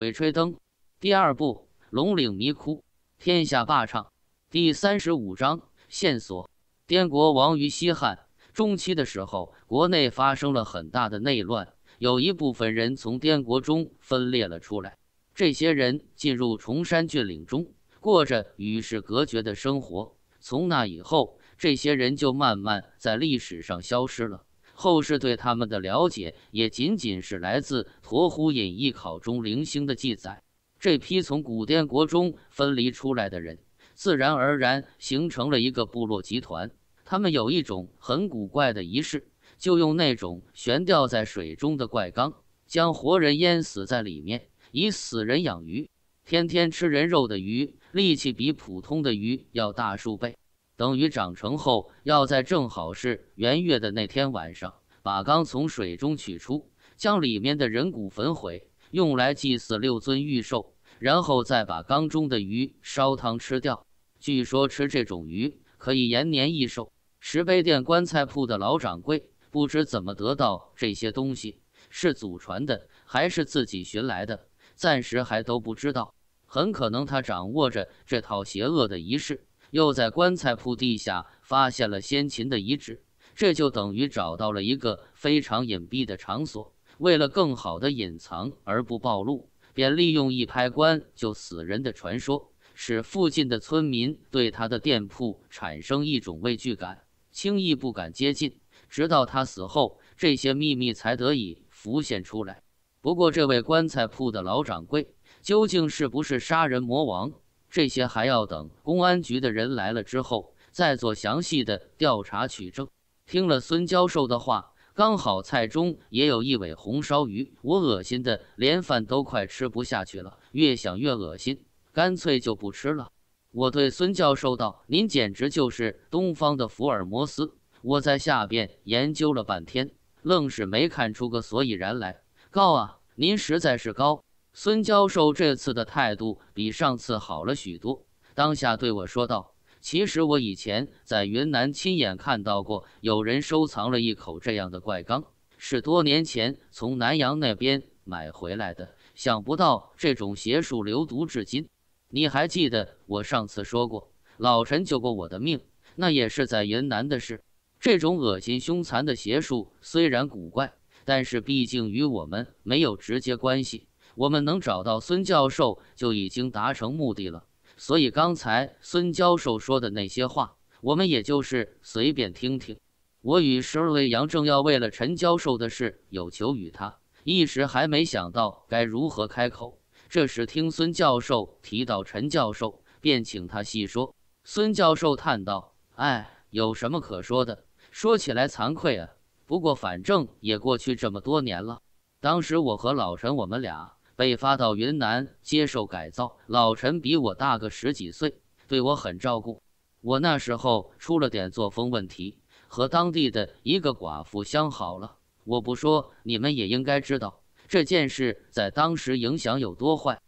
《鬼吹灯》第二部《龙岭迷窟》，天下霸唱，第三十五章线索。滇国亡于西汉中期的时候，国内发生了很大的内乱，有一部分人从滇国中分裂了出来，这些人进入崇山峻岭中，过着与世隔绝的生活。从那以后，这些人就慢慢在历史上消失了。后世对他们的了解也仅仅是来自《驼湖隐逸考》中零星的记载。这批从古滇国中分离出来的人，自然而然形成了一个部落集团。他们有一种很古怪的仪式，就用那种悬吊在水中的怪缸，将活人淹死在里面，以死人养鱼，天天吃人肉的鱼，力气比普通的鱼要大数倍。等鱼长成后，要在正好是圆月的那天晚上，把缸从水中取出，将里面的人骨焚毁，用来祭祀六尊玉兽，然后再把缸中的鱼烧汤吃掉。据说吃这种鱼可以延年益寿。石碑店棺材铺的老掌柜不知怎么得到这些东西，是祖传的还是自己寻来的，暂时还都不知道。很可能他掌握着这套邪恶的仪式。又在棺材铺地下发现了先秦的遗址，这就等于找到了一个非常隐蔽的场所。为了更好的隐藏而不暴露，便利用一拍棺就死人的传说，使附近的村民对他的店铺产生一种畏惧感，轻易不敢接近。直到他死后，这些秘密才得以浮现出来。不过，这位棺材铺的老掌柜究竟是不是杀人魔王？这些还要等公安局的人来了之后再做详细的调查取证。听了孙教授的话，刚好菜中也有一尾红烧鱼，我恶心的连饭都快吃不下去了，越想越恶心，干脆就不吃了。我对孙教授道：“您简直就是东方的福尔摩斯，我在下边研究了半天，愣是没看出个所以然来。高啊，您实在是高。”孙教授这次的态度比上次好了许多，当下对我说道：“其实我以前在云南亲眼看到过，有人收藏了一口这样的怪缸，是多年前从南洋那边买回来的。想不到这种邪术流毒至今。你还记得我上次说过，老陈救过我的命，那也是在云南的事。这种恶心凶残的邪术虽然古怪，但是毕竟与我们没有直接关系。”我们能找到孙教授就已经达成目的了，所以刚才孙教授说的那些话，我们也就是随便听听。我与十二位杨正要为了陈教授的事有求于他，一时还没想到该如何开口。这时听孙教授提到陈教授，便请他细说。孙教授叹道：“哎，有什么可说的？说起来惭愧啊。不过反正也过去这么多年了，当时我和老陈我们俩。”被发到云南接受改造，老陈比我大个十几岁，对我很照顾。我那时候出了点作风问题，和当地的一个寡妇相好了。我不说，你们也应该知道这件事在当时影响有多坏。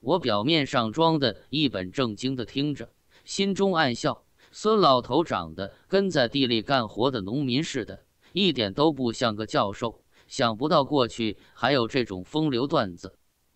我表面上装的一本正经的听着，心中暗笑：孙老头长得跟在地里干活的农民似的，一点都不像个教授。想不到过去还有这种风流段子。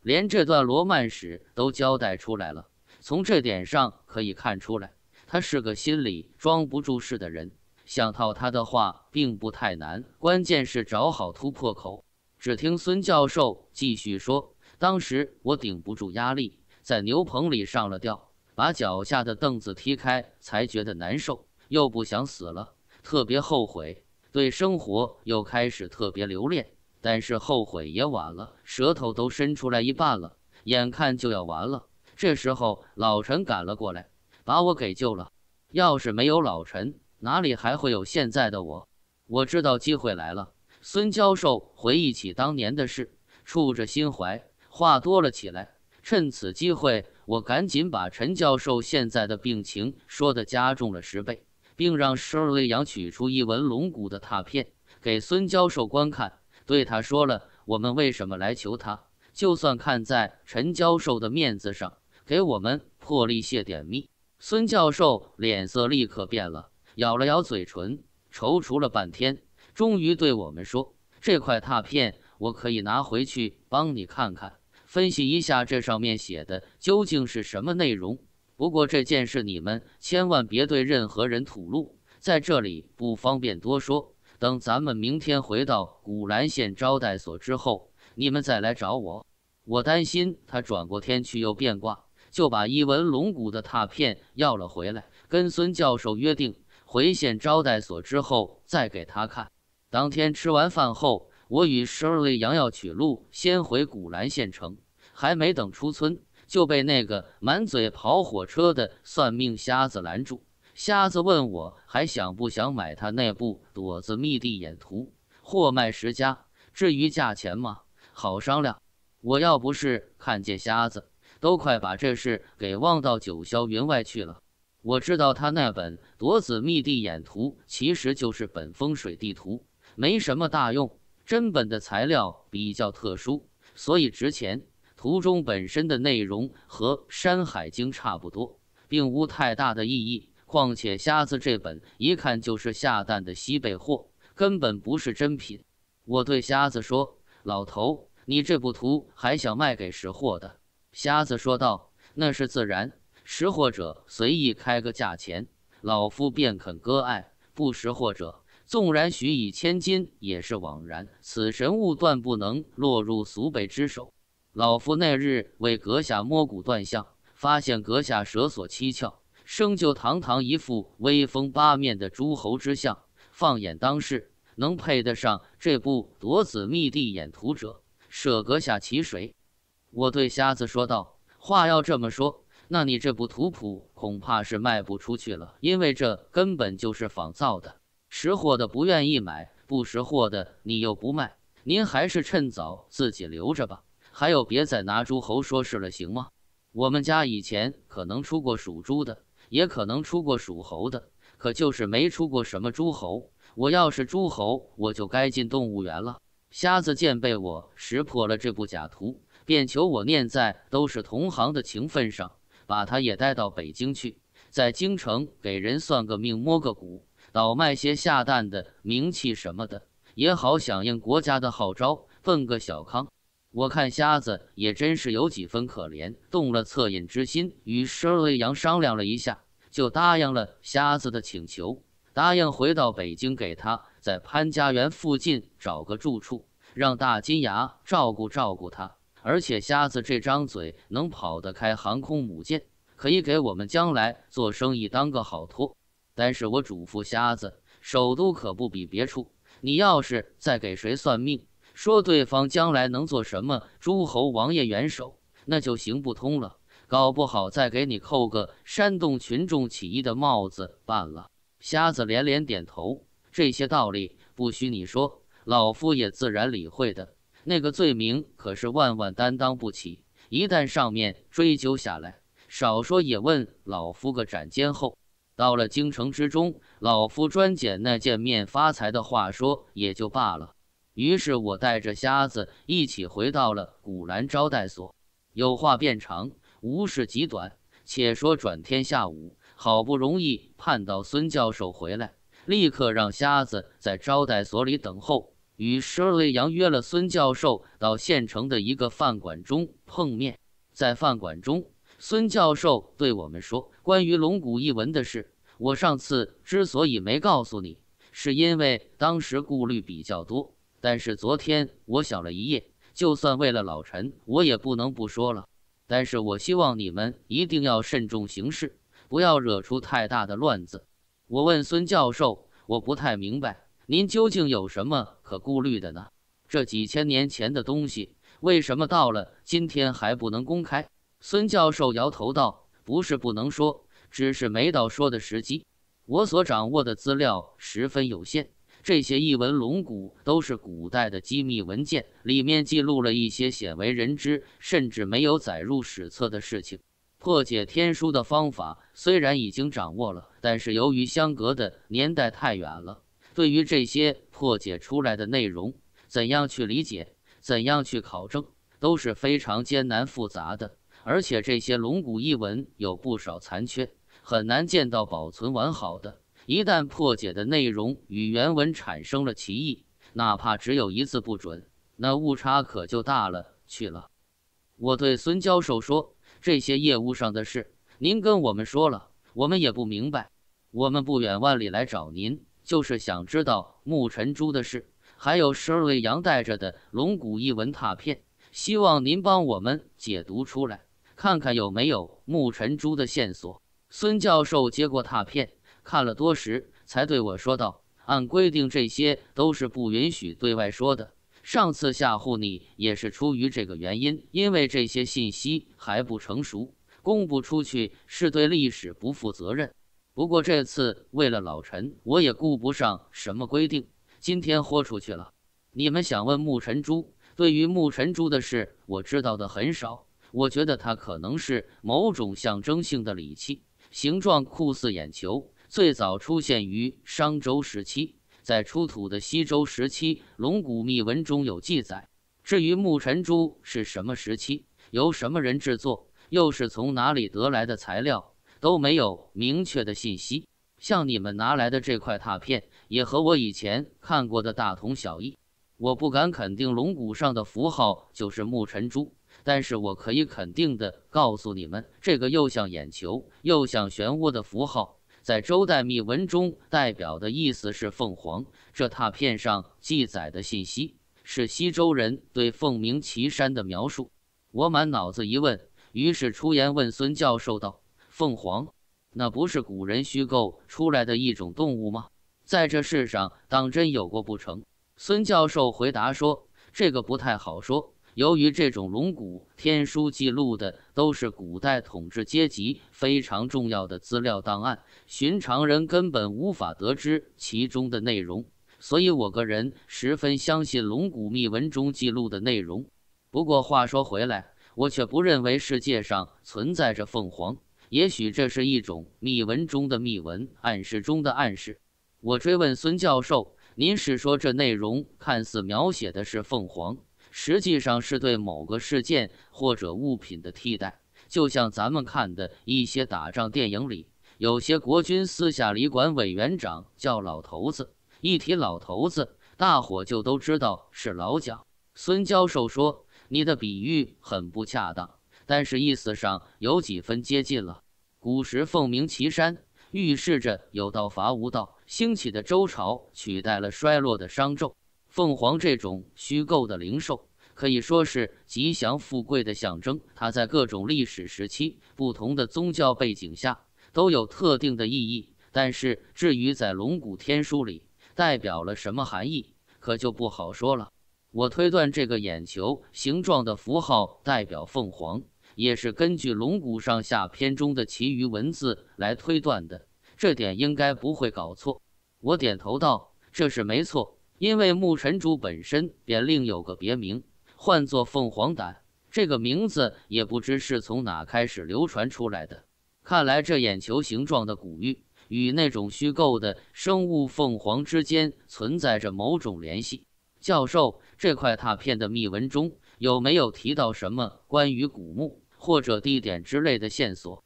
连这段罗曼史都交代出来了，从这点上可以看出来，他是个心里装不住事的人。想套他的话并不太难，关键是找好突破口。只听孙教授继续说：“当时我顶不住压力，在牛棚里上了吊，把脚下的凳子踢开，才觉得难受，又不想死了，特别后悔，对生活又开始特别留恋。”但是后悔也晚了，舌头都伸出来一半了，眼看就要完了。这时候老陈赶了过来，把我给救了。要是没有老陈，哪里还会有现在的我？我知道机会来了。孙教授回忆起当年的事，触着心怀，话多了起来。趁此机会，我赶紧把陈教授现在的病情说得加重了十倍，并让施瑞阳取出一文龙骨的拓片给孙教授观看。对他说了，我们为什么来求他？就算看在陈教授的面子上，给我们破例泄点密。孙教授脸色立刻变了，咬了咬嘴唇，踌躇了半天，终于对我们说：“这块拓片我可以拿回去帮你看看，分析一下这上面写的究竟是什么内容。不过这件事你们千万别对任何人吐露，在这里不方便多说。”等咱们明天回到古兰县招待所之后，你们再来找我。我担心他转过天去又变卦，就把一文龙骨的拓片要了回来，跟孙教授约定回县招待所之后再给他看。当天吃完饭后，我与 Shirley 杨要取路先回古兰县城，还没等出村，就被那个满嘴跑火车的算命瞎子拦住。瞎子问我还想不想买他那部《朵子密地眼图》，货卖十家。至于价钱吗？好商量。我要不是看见瞎子，都快把这事给忘到九霄云外去了。我知道他那本《朵子密地眼图》其实就是本风水地图，没什么大用。真本的材料比较特殊，所以值钱。图中本身的内容和《山海经》差不多，并无太大的意义。况且瞎子这本一看就是下蛋的西贝货，根本不是真品。我对瞎子说：“老头，你这幅图还想卖给识货的？”瞎子说道：“那是自然，识货者随意开个价钱，老夫便肯割爱；不识货者，纵然许以千金，也是枉然。此神物断不能落入俗辈之手。老夫那日为阁下摸骨断相，发现阁下舌索七窍。”生就堂堂一副威风八面的诸侯之相，放眼当世，能配得上这部夺子秘地眼图者，舍阁下其谁？我对瞎子说道：“话要这么说，那你这部图谱恐怕是卖不出去了，因为这根本就是仿造的。识货的不愿意买，不识货的你又不卖，您还是趁早自己留着吧。还有，别再拿诸侯说事了，行吗？我们家以前可能出过属猪的。”也可能出过属猴的，可就是没出过什么诸侯。我要是诸侯，我就该进动物园了。瞎子见被我识破了这部假图，便求我念在都是同行的情分上，把他也带到北京去，在京城给人算个命、摸个骨、倒卖些下蛋的名气什么的，也好响应国家的号召，奔个小康。我看瞎子也真是有几分可怜，动了恻隐之心，与申瑞阳商量了一下，就答应了瞎子的请求，答应回到北京，给他在潘家园附近找个住处，让大金牙照顾照顾他。而且瞎子这张嘴能跑得开航空母舰，可以给我们将来做生意当个好托。但是我嘱咐瞎子，首都可不比别处，你要是再给谁算命。说对方将来能做什么诸侯王爷元首，那就行不通了，搞不好再给你扣个煽动群众起义的帽子，办了。瞎子连连点头，这些道理不需你说，老夫也自然理会的。那个罪名可是万万担当不起，一旦上面追究下来，少说也问老夫个斩监候。到了京城之中，老夫专捡那见面发财的话说，也就罢了。于是我带着瞎子一起回到了古兰招待所。有话便长，无事极短。且说，转天下午，好不容易盼到孙教授回来，立刻让瞎子在招待所里等候，与十二位约了孙教授到县城的一个饭馆中碰面。在饭馆中，孙教授对我们说：“关于龙骨一文的事，我上次之所以没告诉你，是因为当时顾虑比较多。”但是昨天我想了一夜，就算为了老陈，我也不能不说了。但是我希望你们一定要慎重行事，不要惹出太大的乱子。我问孙教授：“我不太明白，您究竟有什么可顾虑的呢？这几千年前的东西，为什么到了今天还不能公开？”孙教授摇头道：“不是不能说，只是没到说的时机。我所掌握的资料十分有限。”这些译文龙骨都是古代的机密文件，里面记录了一些鲜为人知，甚至没有载入史册的事情。破解天书的方法虽然已经掌握了，但是由于相隔的年代太远了，对于这些破解出来的内容，怎样去理解，怎样去考证，都是非常艰难复杂的。而且这些龙骨译文有不少残缺，很难见到保存完好的。一旦破解的内容与原文产生了歧义，哪怕只有一字不准，那误差可就大了去了。我对孙教授说：“这些业务上的事，您跟我们说了，我们也不明白。我们不远万里来找您，就是想知道木尘珠的事，还有十二位羊带着的龙骨异文拓片，希望您帮我们解读出来，看看有没有木尘珠的线索。”孙教授接过拓片。看了多时，才对我说道：“按规定，这些都是不允许对外说的。上次吓唬你也是出于这个原因，因为这些信息还不成熟，公布出去是对历史不负责任。不过这次为了老陈，我也顾不上什么规定，今天豁出去了。你们想问牧尘珠？对于牧尘珠的事，我知道的很少。我觉得它可能是某种象征性的礼器，形状酷似眼球。”最早出现于商周时期，在出土的西周时期龙骨秘文中有记载。至于木尘珠是什么时期、由什么人制作、又是从哪里得来的材料，都没有明确的信息。像你们拿来的这块拓片，也和我以前看过的大同小异。我不敢肯定龙骨上的符号就是木尘珠，但是我可以肯定的告诉你们，这个又像眼球又像漩涡的符号。在周代密文中代表的意思是凤凰。这拓片上记载的信息是西周人对凤鸣岐山的描述。我满脑子疑问，于是出言问孙教授道：“凤凰，那不是古人虚构出来的一种动物吗？在这世上当真有过不成？”孙教授回答说：“这个不太好说。”由于这种龙骨天书记录的都是古代统治阶级非常重要的资料档案，寻常人根本无法得知其中的内容，所以我个人十分相信龙骨密文中记录的内容。不过话说回来，我却不认为世界上存在着凤凰，也许这是一种密文中的密文，暗示中的暗示。我追问孙教授：“您是说这内容看似描写的是凤凰？”实际上是对某个事件或者物品的替代，就像咱们看的一些打仗电影里，有些国军私下里管委员长叫“老头子”，一提“老头子”，大伙就都知道是老蒋。孙教授说：“你的比喻很不恰当，但是意思上有几分接近了。”古时凤鸣岐山，预示着有道伐无道，兴起的周朝取代了衰落的商纣。凤凰这种虚构的灵兽。可以说是吉祥富贵的象征，它在各种历史时期、不同的宗教背景下都有特定的意义。但是，至于在龙骨天书里代表了什么含义，可就不好说了。我推断这个眼球形状的符号代表凤凰，也是根据龙骨上下篇中的其余文字来推断的，这点应该不会搞错。我点头道：“这是没错，因为木尘主本身便另有个别名。”唤作凤凰胆这个名字也不知是从哪开始流传出来的。看来这眼球形状的古玉与那种虚构的生物凤凰之间存在着某种联系。教授，这块拓片的密文中有没有提到什么关于古墓或者地点之类的线索？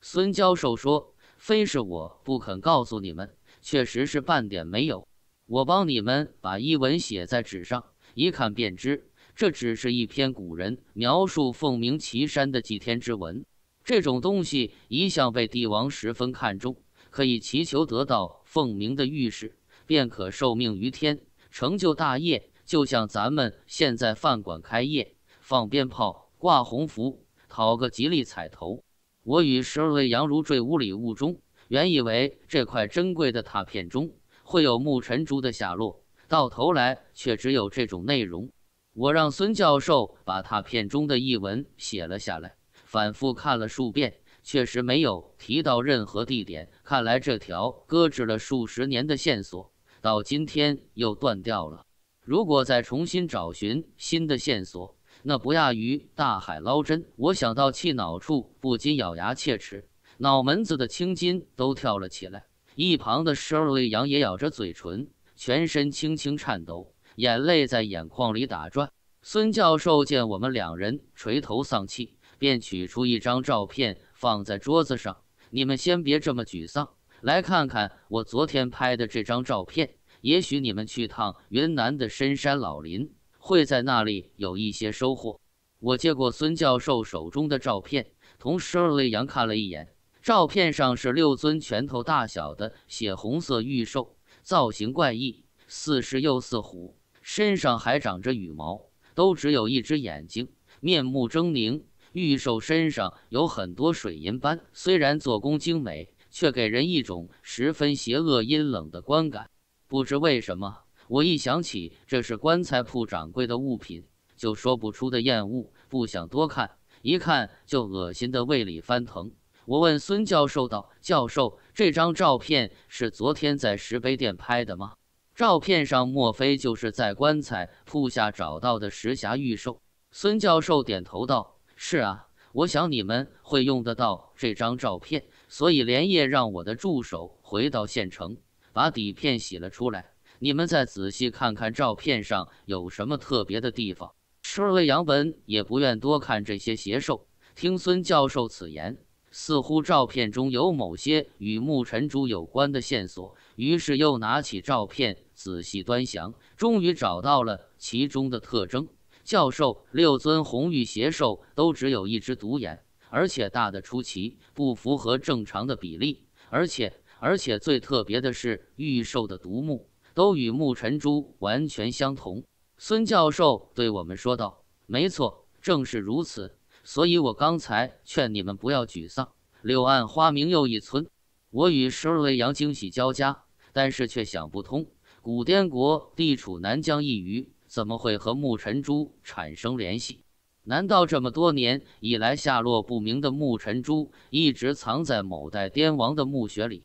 孙教授说：“非是我不肯告诉你们，确实是半点没有。我帮你们把一文写在纸上，一看便知。”这只是一篇古人描述凤鸣岐山的祭天之文，这种东西一向被帝王十分看重，可以祈求得到凤鸣的御示，便可受命于天，成就大业。就像咱们现在饭馆开业，放鞭炮、挂红福，讨个吉利彩头。我与十二位杨如坠屋里雾中，原以为这块珍贵的拓片中会有木尘珠的下落，到头来却只有这种内容。我让孙教授把拓片中的译文写了下来，反复看了数遍，确实没有提到任何地点。看来这条搁置了数十年的线索，到今天又断掉了。如果再重新找寻新的线索，那不亚于大海捞针。我想到气恼处，不禁咬牙切齿，脑门子的青筋都跳了起来。一旁的 Shirley 杨也咬着嘴唇，全身轻轻颤抖。眼泪在眼眶里打转。孙教授见我们两人垂头丧气，便取出一张照片放在桌子上：“你们先别这么沮丧，来看看我昨天拍的这张照片。也许你们去趟云南的深山老林，会在那里有一些收获。”我接过孙教授手中的照片，同 Shirley 看了一眼。照片上是六尊拳头大小的血红色玉兽，造型怪异，似狮又似虎。身上还长着羽毛，都只有一只眼睛，面目狰狞。玉兽身上有很多水银斑，虽然做工精美，却给人一种十分邪恶阴冷的观感。不知为什么，我一想起这是棺材铺掌柜的物品，就说不出的厌恶，不想多看，一看就恶心的胃里翻腾。我问孙教授道：“教授，这张照片是昨天在石碑店拍的吗？”照片上莫非就是在棺材铺下找到的石匣玉兽？孙教授点头道：“是啊，我想你们会用得到这张照片，所以连夜让我的助手回到县城，把底片洗了出来。你们再仔细看看照片上有什么特别的地方。”赤卫杨本也不愿多看这些邪兽，听孙教授此言，似乎照片中有某些与木尘珠有关的线索，于是又拿起照片。仔细端详，终于找到了其中的特征。教授，六尊红玉邪兽都只有一只独眼，而且大的出奇，不符合正常的比例。而且，而且最特别的是，玉兽的独目都与木尘珠完全相同。孙教授对我们说道：“没错，正是如此。所以我刚才劝你们不要沮丧。柳暗花明又一村，我与十二位杨惊喜交加，但是却想不通。”古滇国地处南疆一隅，怎么会和木尘珠产生联系？难道这么多年以来，下落不明的木尘珠一直藏在某代滇王的墓穴里？